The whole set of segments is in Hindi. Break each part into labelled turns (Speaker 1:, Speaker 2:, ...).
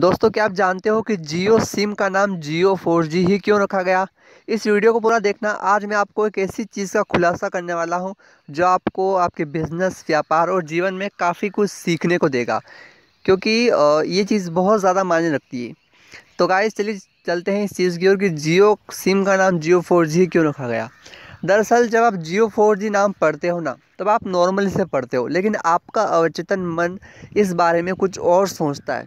Speaker 1: दोस्तों क्या आप जानते हो कि जियो सिम का नाम जियो फोर जी ही क्यों रखा गया इस वीडियो को पूरा देखना आज मैं आपको एक ऐसी चीज़ का खुलासा करने वाला हूं जो आपको आपके बिजनेस व्यापार और जीवन में काफ़ी कुछ सीखने को देगा क्योंकि ये चीज़ बहुत ज़्यादा मायने रखती है तो गाइस चलिए चलते हैं इस चीज़ की ओर कि जियो सिम का नाम जियो फोर जी क्यों रखा गया दरअसल जब आप जियो फोर जी नाम पढ़ते हो ना तब आप नॉर्मली से पढ़ते हो लेकिन आपका अवचेतन मन इस बारे में कुछ और सोचता है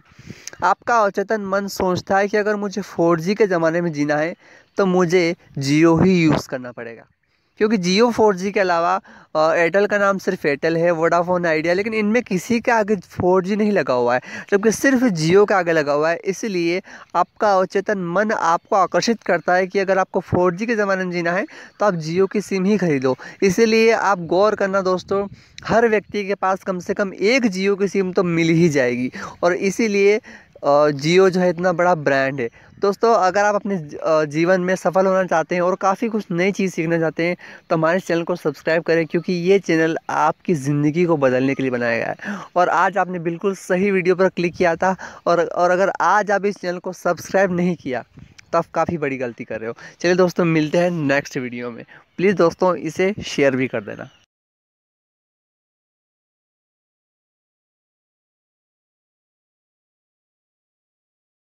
Speaker 1: आपका अवचेतन मन सोचता है कि अगर मुझे फोर जी के ज़माने में जीना है तो मुझे जियो ही यूज़ करना पड़ेगा क्योंकि जियो फोर के अलावा एयरटेल का नाम सिर्फ एयरटेल है वोडाफोन आइडिया लेकिन इनमें किसी के आगे फोर नहीं लगा हुआ है जबकि सिर्फ जियो के आगे लगा हुआ है इसलिए आपका अवचेतन मन आपको आकर्षित करता है कि अगर आपको फोर के ज़माने में जीना है तो आप जियो की सिम ही खरीदो इसीलिए आप गौर करना दोस्तों हर व्यक्ति के पास कम से कम एक जियो की सिम तो मिल ही जाएगी और इसीलिए जियो जो है इतना बड़ा ब्रांड है दोस्तों अगर आप अपने जीवन में सफल होना चाहते हैं और काफ़ी कुछ नई चीज़ सीखना चाहते हैं तो हमारे चैनल को सब्सक्राइब करें क्योंकि ये चैनल आपकी ज़िंदगी को बदलने के लिए बनाया गया है और आज आपने बिल्कुल सही वीडियो पर क्लिक किया था और और अगर आज आप इस चैनल को सब्सक्राइब नहीं किया तो आप काफ़ी बड़ी गलती कर रहे हो चलिए दोस्तों मिलते हैं नेक्स्ट वीडियो में प्लीज़ दोस्तों इसे शेयर भी कर देना